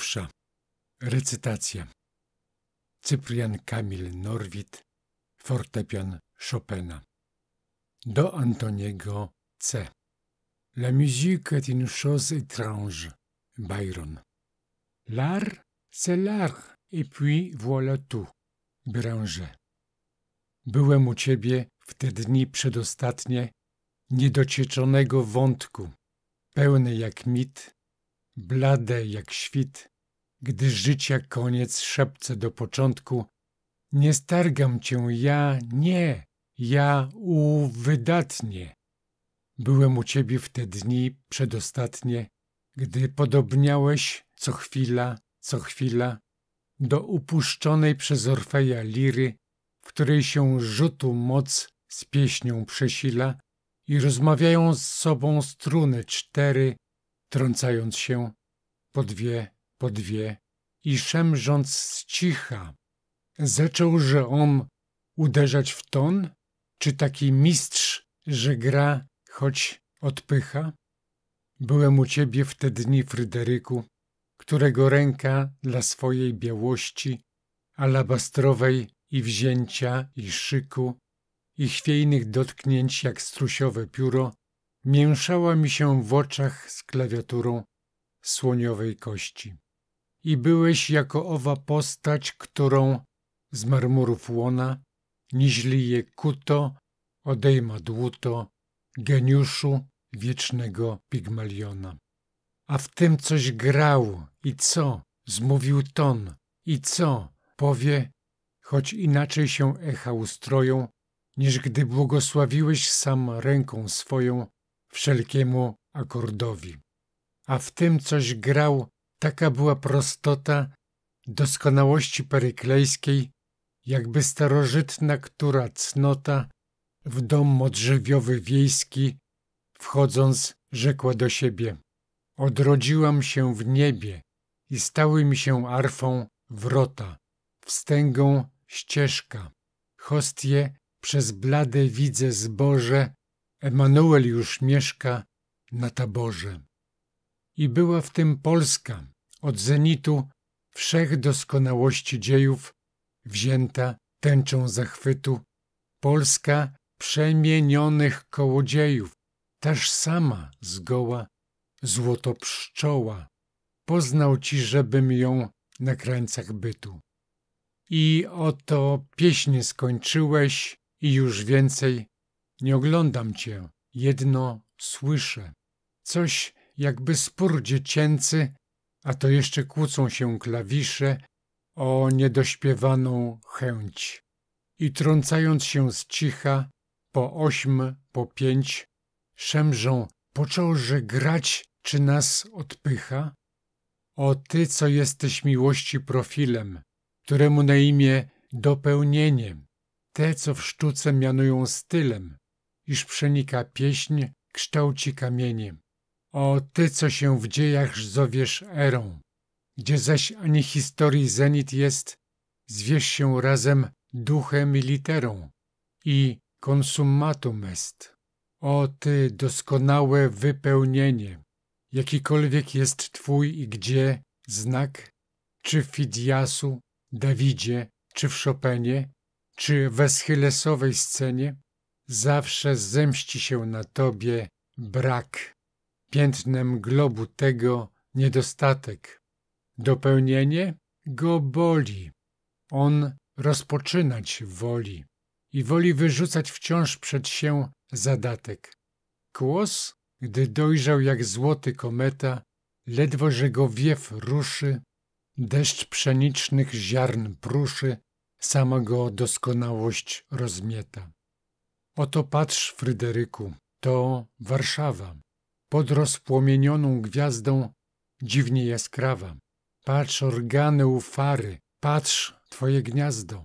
Pierwsza. Recytacja. Cyprian Kamil Norwid, fortepian Chopina. Do Antoniego C. La musique est une chose étrange. Byron. L'art, c'est l'art, et puis voilà tout. Branger. Byłem u ciebie w te dni przedostatnie, niedocieczonego wątku, pełny jak mit, blade jak świt, gdy życia koniec szepce do początku. Nie stargam cię ja, nie, ja uwydatnie. Byłem u ciebie w te dni przedostatnie, gdy podobniałeś co chwila, co chwila do upuszczonej przez Orfeja liry, w której się rzutu moc z pieśnią przesila i rozmawiają z sobą struny cztery, trącając się po dwie po dwie i szemrząc z cicha, zaczął, że on uderzać w ton? Czy taki mistrz, że gra, choć odpycha? Byłem u ciebie w te dni, Fryderyku, którego ręka dla swojej białości, alabastrowej i wzięcia i szyku i chwiejnych dotknięć jak strusiowe pióro, mięszała mi się w oczach z klawiaturą słoniowej kości i byłeś jako owa postać, którą z marmurów łona niźli je kuto, odejma dłuto, geniuszu wiecznego Pigmaliona. A w tym coś grał i co, zmówił ton i co, powie, choć inaczej się echa ustroją, niż gdy błogosławiłeś sam ręką swoją wszelkiemu akordowi. A w tym coś grał Taka była prostota doskonałości peryklejskiej, jakby starożytna która cnota w dom odrzewiowy wiejski, wchodząc, rzekła do siebie. Odrodziłam się w niebie i stały mi się arfą wrota, wstęgą ścieżka. Hostie przez blade widzę zboże, Emanuel już mieszka na taborze. I była w tym Polska, od zenitu doskonałości dziejów, wzięta tęczą zachwytu, Polska przemienionych kołodziejów, taż sama zgoła, złoto pszczoła, poznał ci, żebym ją na krańcach bytu. I oto pieśnie skończyłeś i już więcej nie oglądam cię, jedno słyszę. Coś jakby spór dziecięcy, a to jeszcze kłócą się klawisze o niedośpiewaną chęć. I trącając się z cicha, po ośm, po pięć, szemrzą, począłże grać, czy nas odpycha? O ty, co jesteś miłości profilem, któremu na imię dopełnieniem, te, co w sztuce mianują stylem, iż przenika pieśń, kształci kamieniem. O ty, co się w dziejach zowiesz erą, gdzie zaś ani historii zenit jest, zwierz się razem duchem i literą i konsumatum est. O ty, doskonałe wypełnienie, jakikolwiek jest twój i gdzie znak, czy w Fidiasu, Dawidzie, czy w Chopinie, czy w eschylesowej scenie, zawsze zemści się na tobie brak piętnem globu tego niedostatek. Dopełnienie go boli. On rozpoczynać woli i woli wyrzucać wciąż przed się zadatek. Kłos, gdy dojrzał jak złoty kometa, ledwo że go wiew ruszy, deszcz pszenicznych ziarn pruszy, sama go doskonałość rozmieta. Oto patrz, Fryderyku, to Warszawa pod rozpłomienioną gwiazdą dziwnie jaskrawa. Patrz organy u fary, patrz twoje gniazdo.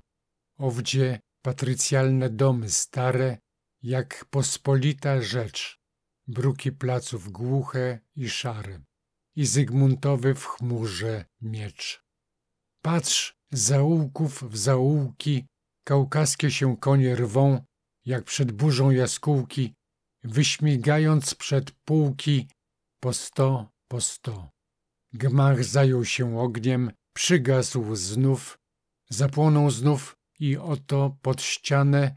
Owdzie patrycjalne domy stare, jak pospolita rzecz. Bruki placów głuche i szare i Zygmuntowy w chmurze miecz. Patrz, zaułków w zaułki, kaukaskie się konie rwą, jak przed burzą jaskółki, wyśmigając przed półki, po sto, po sto. Gmach zajął się ogniem, przygasł znów, zapłonął znów i oto pod ścianę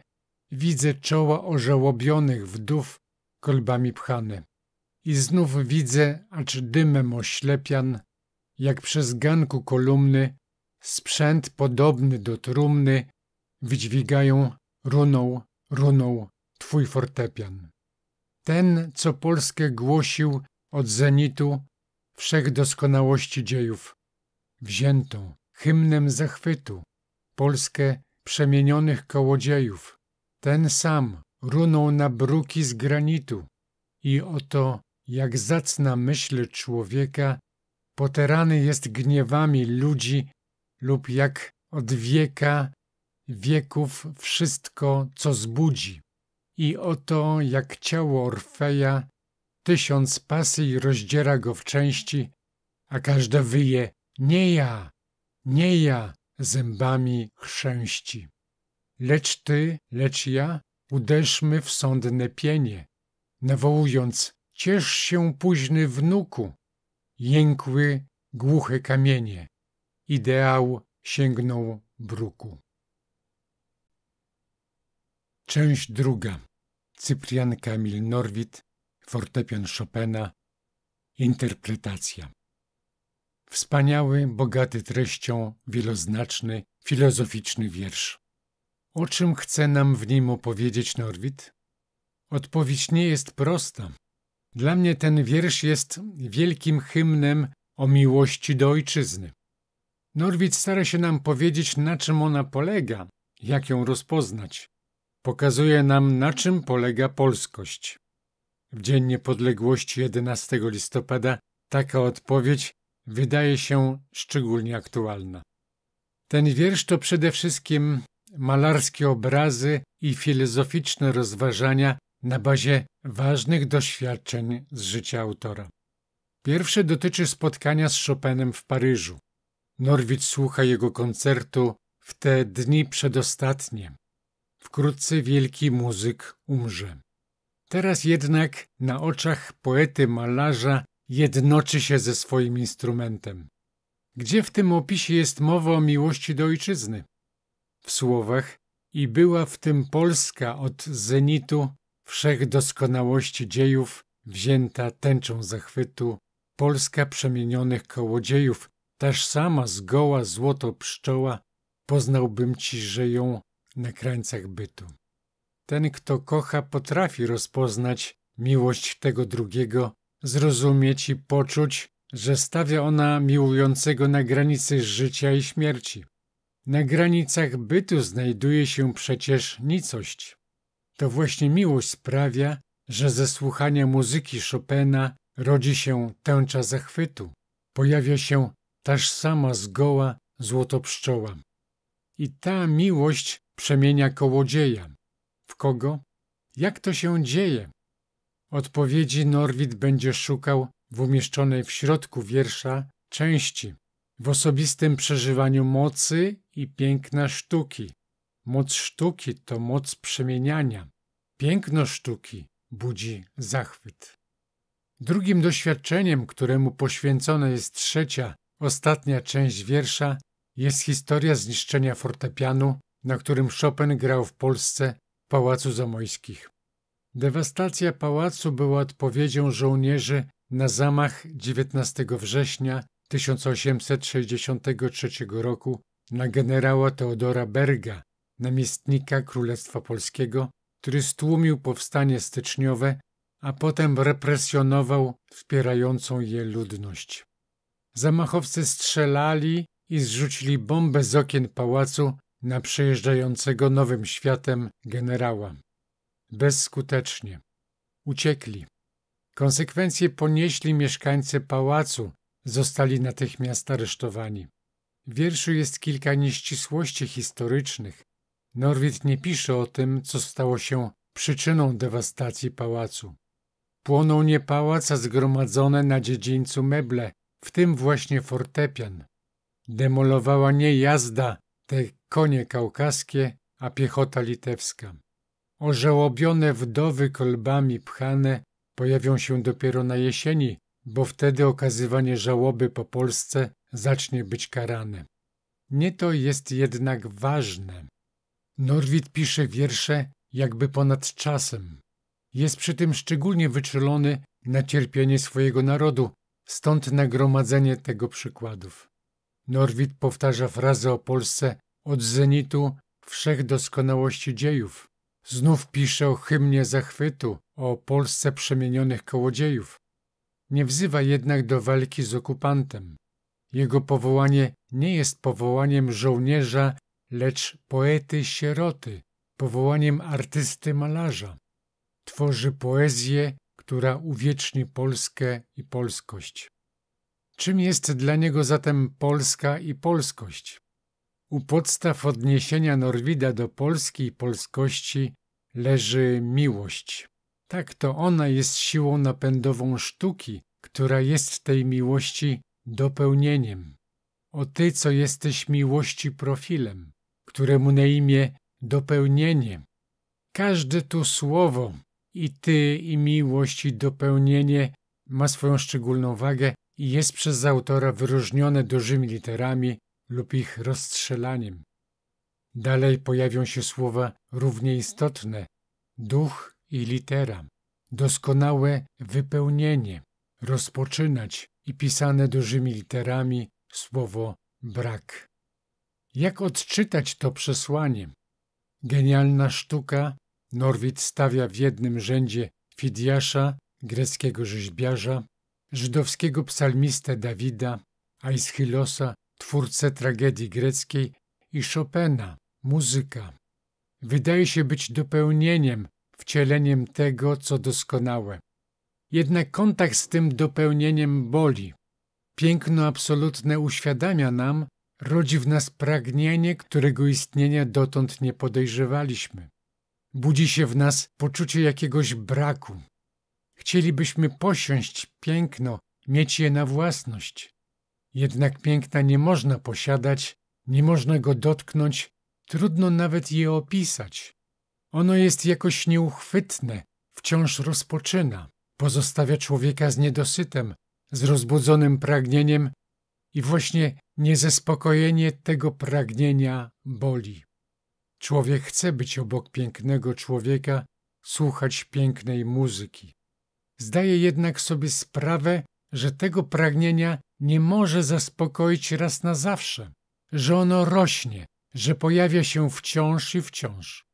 widzę czoła ożełobionych wdów kolbami pchane. I znów widzę, acz dymem oślepian, jak przez ganku kolumny sprzęt podobny do trumny wydźwigają runął, runął twój fortepian ten, co Polskę głosił od zenitu wszechdoskonałości dziejów, wziętą hymnem zachwytu Polskę przemienionych kołodziejów, ten sam runął na bruki z granitu i oto jak zacna myśl człowieka poterany jest gniewami ludzi lub jak od wieka wieków wszystko, co zbudzi. I oto jak ciało Orfeja, tysiąc pasji rozdziera go w części, a każda wyje nie ja, nie ja zębami chrzęści. Lecz ty, lecz ja, uderzmy w sądne pienie, nawołując, ciesz się późny wnuku, jękły głuche kamienie, ideał sięgnął bruku. Część druga Cyprian Kamil Norwid, fortepian Chopina, interpretacja. Wspaniały, bogaty treścią, wieloznaczny, filozoficzny wiersz. O czym chce nam w nim opowiedzieć Norwid? Odpowiedź nie jest prosta. Dla mnie ten wiersz jest wielkim hymnem o miłości do ojczyzny. Norwid stara się nam powiedzieć, na czym ona polega, jak ją rozpoznać pokazuje nam, na czym polega polskość. W Dzień Niepodległości 11 listopada taka odpowiedź wydaje się szczególnie aktualna. Ten wiersz to przede wszystkim malarskie obrazy i filozoficzne rozważania na bazie ważnych doświadczeń z życia autora. Pierwsze dotyczy spotkania z Chopinem w Paryżu. Norwid słucha jego koncertu w te dni przedostatnie, Wkrótce wielki muzyk umrze. Teraz jednak na oczach poety malarza jednoczy się ze swoim instrumentem. Gdzie w tym opisie jest mowa o miłości do ojczyzny? W słowach i była w tym Polska od zenitu doskonałości dziejów wzięta tęczą zachwytu, Polska przemienionych kołodziejów, taż sama zgoła złoto pszczoła, poznałbym ci, że ją na krańcach bytu. Ten, kto kocha, potrafi rozpoznać miłość tego drugiego, zrozumieć i poczuć, że stawia ona miłującego na granicy życia i śmierci. Na granicach bytu znajduje się przecież nicość. To właśnie miłość sprawia, że ze słuchania muzyki Chopina rodzi się tęcza zachwytu. Pojawia się taż sama zgoła złotopszczoła. I ta miłość przemienia kołodzieja. W kogo? Jak to się dzieje? Odpowiedzi Norwid będzie szukał w umieszczonej w środku wiersza części, w osobistym przeżywaniu mocy i piękna sztuki. Moc sztuki to moc przemieniania. Piękno sztuki budzi zachwyt. Drugim doświadczeniem, któremu poświęcona jest trzecia, ostatnia część wiersza, jest historia zniszczenia fortepianu na którym Chopin grał w Polsce w Pałacu Zamojskich. Dewastacja pałacu była odpowiedzią żołnierzy na zamach 19 września 1863 roku na generała Teodora Berga, namiestnika Królestwa Polskiego, który stłumił powstanie styczniowe, a potem represjonował wspierającą je ludność. Zamachowcy strzelali i zrzucili bombę z okien pałacu na przejeżdżającego nowym światem generała. Bezskutecznie. Uciekli. Konsekwencje ponieśli mieszkańcy pałacu, zostali natychmiast aresztowani. W wierszu jest kilka nieścisłości historycznych. Norwid nie pisze o tym, co stało się przyczyną dewastacji pałacu. Płonął nie pałac, a zgromadzone na dziedzińcu meble, w tym właśnie fortepian. Demolowała nie jazda, te konie kaukaskie, a piechota litewska. Ożełobione wdowy kolbami pchane pojawią się dopiero na jesieni, bo wtedy okazywanie żałoby po Polsce zacznie być karane. Nie to jest jednak ważne. Norwid pisze wiersze jakby ponad czasem. Jest przy tym szczególnie wyczulony na cierpienie swojego narodu, stąd nagromadzenie tego przykładów. Norwid powtarza frazę o Polsce od zenitu wszechdoskonałości dziejów. Znów pisze o hymnie zachwytu, o Polsce przemienionych kołodziejów. Nie wzywa jednak do walki z okupantem. Jego powołanie nie jest powołaniem żołnierza, lecz poety-sieroty, powołaniem artysty-malarza. Tworzy poezję, która uwieczni Polskę i polskość. Czym jest dla niego zatem Polska i polskość? U podstaw odniesienia Norwida do Polski i polskości leży miłość. Tak to ona jest siłą napędową sztuki, która jest tej miłości dopełnieniem. O ty, co jesteś miłości profilem, któremu na imię dopełnienie. Każde tu słowo, i ty, i miłość, i dopełnienie ma swoją szczególną wagę i jest przez autora wyróżnione dużymi literami lub ich rozstrzelaniem. Dalej pojawią się słowa równie istotne duch i litera, doskonałe wypełnienie, rozpoczynać i pisane dużymi literami słowo brak. Jak odczytać to przesłanie? Genialna sztuka Norwid stawia w jednym rzędzie Fidiasza, greckiego rzeźbiarza, żydowskiego psalmistę Dawida, Aischilosa twórcę tragedii greckiej, i Chopina, muzyka. Wydaje się być dopełnieniem, wcieleniem tego, co doskonałe. Jednak kontakt z tym dopełnieniem boli. Piękno absolutne uświadamia nam, rodzi w nas pragnienie, którego istnienia dotąd nie podejrzewaliśmy. Budzi się w nas poczucie jakiegoś braku. Chcielibyśmy posiąść piękno, mieć je na własność. Jednak piękna nie można posiadać, nie można go dotknąć, trudno nawet je opisać. Ono jest jakoś nieuchwytne, wciąż rozpoczyna, pozostawia człowieka z niedosytem, z rozbudzonym pragnieniem i właśnie niezaspokojenie tego pragnienia boli. Człowiek chce być obok pięknego człowieka, słuchać pięknej muzyki. Zdaje jednak sobie sprawę, że tego pragnienia nie może zaspokoić raz na zawsze, że ono rośnie, że pojawia się wciąż i wciąż.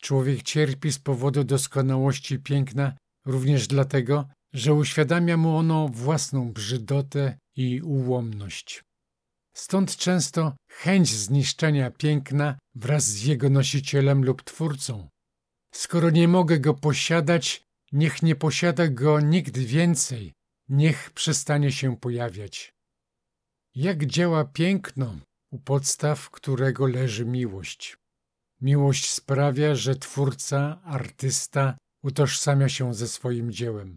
Człowiek cierpi z powodu doskonałości piękna również dlatego, że uświadamia mu ono własną brzydotę i ułomność. Stąd często chęć zniszczenia piękna wraz z jego nosicielem lub twórcą. Skoro nie mogę go posiadać, niech nie posiada go nikt więcej, niech przestanie się pojawiać. Jak działa piękno, u podstaw którego leży miłość. Miłość sprawia, że twórca, artysta utożsamia się ze swoim dziełem.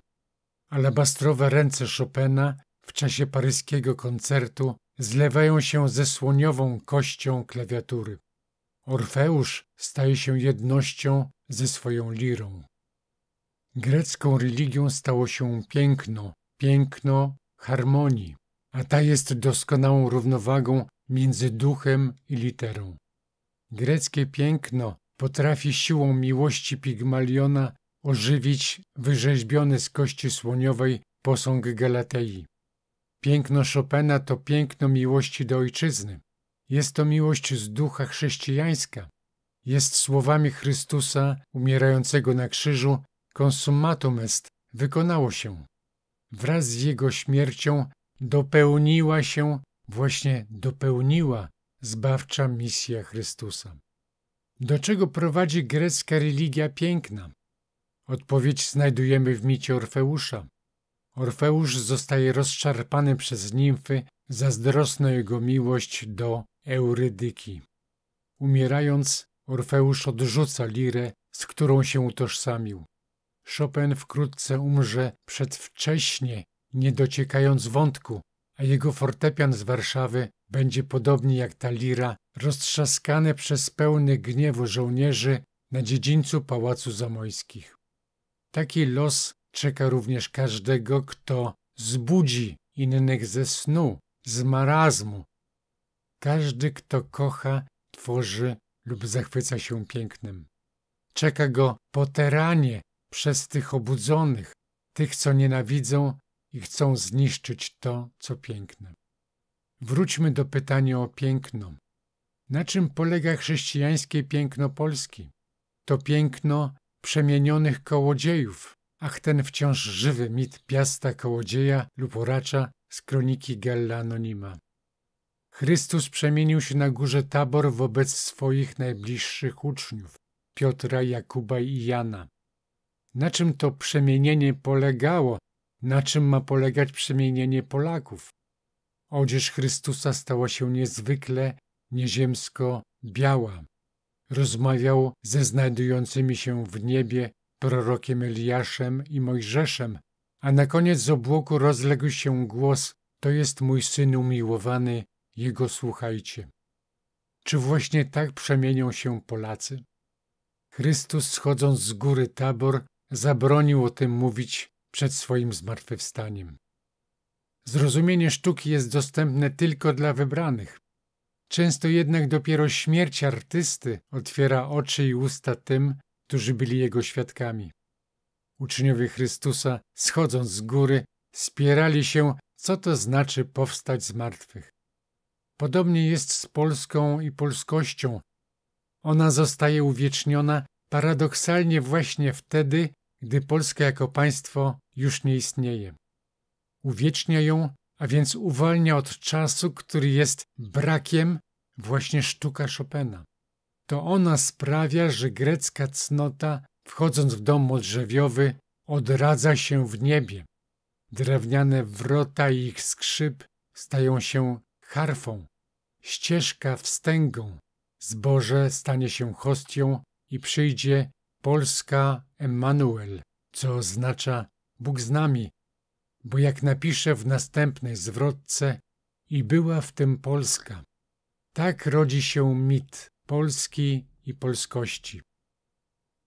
Alabastrowe ręce Chopina w czasie paryskiego koncertu zlewają się ze słoniową kością klawiatury. Orfeusz staje się jednością ze swoją lirą. Grecką religią stało się piękno, piękno harmonii, a ta jest doskonałą równowagą między duchem i literą. Greckie piękno potrafi siłą miłości Pigmaliona ożywić wyrzeźbiony z kości słoniowej posąg Galatei. Piękno Chopina to piękno miłości do ojczyzny. Jest to miłość z ducha chrześcijańska. Jest słowami Chrystusa umierającego na krzyżu konsumatum est, wykonało się wraz z jego śmiercią dopełniła się, właśnie dopełniła zbawcza misja Chrystusa. Do czego prowadzi grecka religia piękna? Odpowiedź znajdujemy w micie Orfeusza. Orfeusz zostaje rozczarpany przez nimfy, zazdrosną jego miłość do Eurydyki. Umierając, Orfeusz odrzuca lirę, z którą się utożsamił. Chopin wkrótce umrze przedwcześnie, nie dociekając wątku, a jego fortepian z Warszawy będzie podobnie jak ta lira, roztrzaskane przez pełny gniewu żołnierzy na dziedzińcu Pałacu Zamojskich. Taki los czeka również każdego, kto zbudzi innych ze snu, z marazmu. Każdy, kto kocha, tworzy lub zachwyca się pięknem. Czeka go poteranie przez tych obudzonych, tych, co nienawidzą i chcą zniszczyć to, co piękne. Wróćmy do pytania o piękno. Na czym polega chrześcijańskie piękno Polski? To piękno przemienionych kołodziejów, ach ten wciąż żywy mit piasta kołodzieja lub oracza z kroniki Gella Anonima. Chrystus przemienił się na górze Tabor wobec swoich najbliższych uczniów, Piotra, Jakuba i Jana. Na czym to przemienienie polegało? Na czym ma polegać przemienienie Polaków? Odzież Chrystusa stała się niezwykle, nieziemsko biała. Rozmawiał ze znajdującymi się w niebie prorokiem Eliaszem i Mojżeszem, a na koniec z obłoku rozległ się głos: To jest mój syn umiłowany, jego słuchajcie. Czy właśnie tak przemienią się Polacy? Chrystus schodząc z góry Tabor zabronił o tym mówić przed swoim zmartwychwstaniem. Zrozumienie sztuki jest dostępne tylko dla wybranych. Często jednak dopiero śmierć artysty otwiera oczy i usta tym, którzy byli jego świadkami. Uczniowie Chrystusa, schodząc z góry, spierali się, co to znaczy powstać z martwych. Podobnie jest z Polską i polskością. Ona zostaje uwieczniona Paradoksalnie właśnie wtedy, gdy Polska jako państwo już nie istnieje. Uwiecznia ją, a więc uwalnia od czasu, który jest brakiem, właśnie sztuka Chopina. To ona sprawia, że grecka cnota, wchodząc w dom modrzewiowy, odradza się w niebie. Drewniane wrota i ich skrzyp stają się harfą, ścieżka wstęgą, zboże stanie się hostią, i przyjdzie Polska Emmanuel, co oznacza Bóg z nami, bo jak napiszę w następnej zwrotce, i była w tym Polska. Tak rodzi się mit Polski i polskości.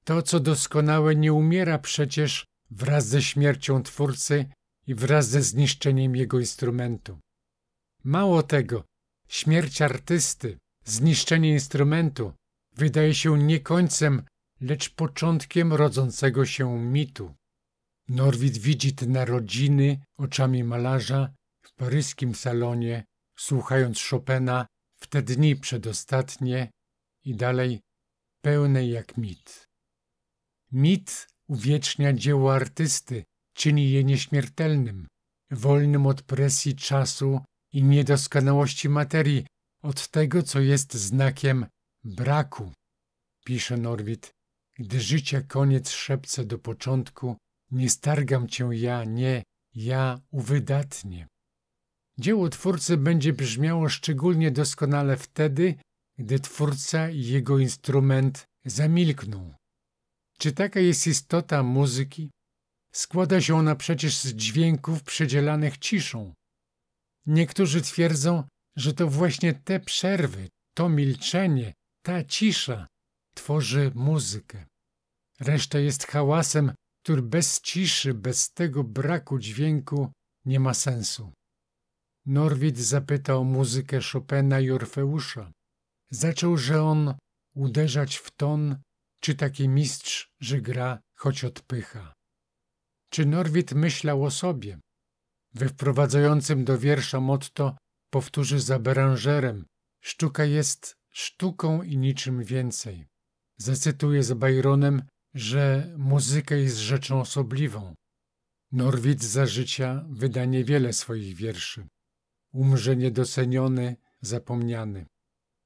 To, co doskonałe, nie umiera przecież wraz ze śmiercią twórcy i wraz ze zniszczeniem jego instrumentu. Mało tego, śmierć artysty, zniszczenie instrumentu wydaje się nie końcem, lecz początkiem rodzącego się mitu. Norwid widzi te narodziny oczami malarza w paryskim salonie, słuchając Chopina w te dni przedostatnie i dalej pełne jak mit. Mit uwiecznia dzieło artysty, czyni je nieśmiertelnym, wolnym od presji czasu i niedoskonałości materii, od tego, co jest znakiem braku, pisze Norwid, gdy życie koniec szepce do początku, nie stargam cię ja, nie, ja uwydatnie. Dzieło twórcy będzie brzmiało szczególnie doskonale wtedy, gdy twórca i jego instrument zamilkną. Czy taka jest istota muzyki? Składa się ona przecież z dźwięków przedzielanych ciszą. Niektórzy twierdzą, że to właśnie te przerwy, to milczenie ta cisza tworzy muzykę. Reszta jest hałasem, który bez ciszy, bez tego braku dźwięku nie ma sensu. Norwid zapytał muzykę Chopina i Orfeusza. Zaczął, że on uderzać w ton, czy taki mistrz, że gra, choć odpycha. Czy Norwid myślał o sobie? We wprowadzającym do wiersza motto powtórzy za Berangerem. Sztuka jest sztuką i niczym więcej. Zacytuję z Byronem, że muzyka jest rzeczą osobliwą. Norwid za życia wyda niewiele swoich wierszy. Umrze niedoceniony, zapomniany.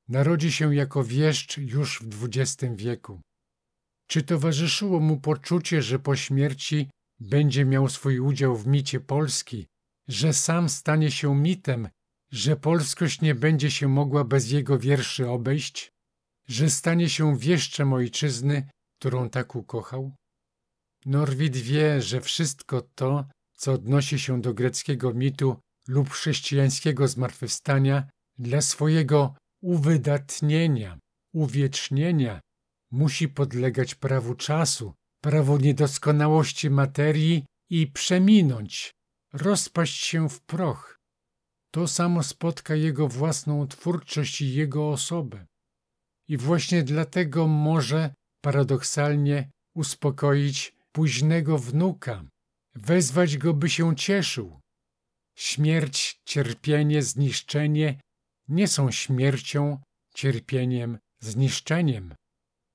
Narodzi się jako wieszcz już w XX wieku. Czy towarzyszyło mu poczucie, że po śmierci będzie miał swój udział w micie Polski, że sam stanie się mitem że polskość nie będzie się mogła bez jego wierszy obejść, że stanie się wieszczem ojczyzny, którą tak ukochał? Norwid wie, że wszystko to, co odnosi się do greckiego mitu lub chrześcijańskiego zmartwychwstania, dla swojego uwydatnienia, uwiecznienia, musi podlegać prawu czasu, prawu niedoskonałości materii i przeminąć, rozpaść się w proch, to samo spotka jego własną twórczość i jego osobę. I właśnie dlatego może paradoksalnie uspokoić późnego wnuka, wezwać go, by się cieszył. Śmierć, cierpienie, zniszczenie nie są śmiercią, cierpieniem, zniszczeniem.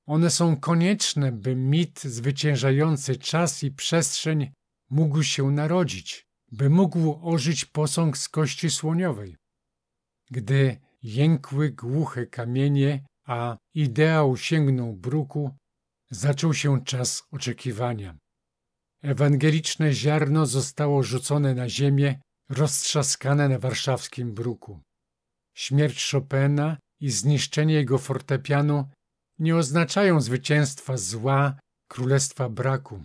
One są konieczne, by mit zwyciężający czas i przestrzeń mógł się narodzić by mógł ożyć posąg z kości słoniowej. Gdy jękły głuche kamienie, a ideał sięgnął bruku, zaczął się czas oczekiwania. Ewangeliczne ziarno zostało rzucone na ziemię, roztrzaskane na warszawskim bruku. Śmierć Chopina i zniszczenie jego fortepianu nie oznaczają zwycięstwa zła, królestwa braku.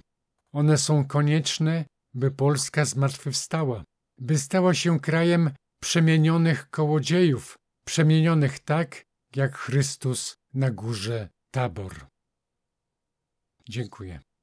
One są konieczne by Polska zmartwychwstała, by stała się krajem przemienionych kołodziejów, przemienionych tak, jak Chrystus na górze Tabor. Dziękuję.